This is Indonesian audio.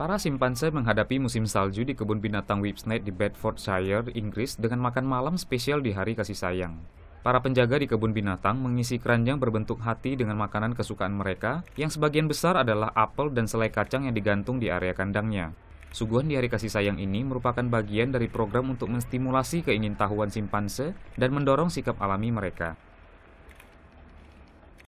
Para simpanse menghadapi musim salju di kebun binatang Whipsnade di Bedfordshire, Inggris dengan makan malam spesial di hari kasih sayang. Para penjaga di kebun binatang mengisi keranjang berbentuk hati dengan makanan kesukaan mereka, yang sebagian besar adalah apel dan selai kacang yang digantung di area kandangnya. Suguhan di hari kasih sayang ini merupakan bagian dari program untuk menstimulasi keingintahuan simpanse dan mendorong sikap alami mereka.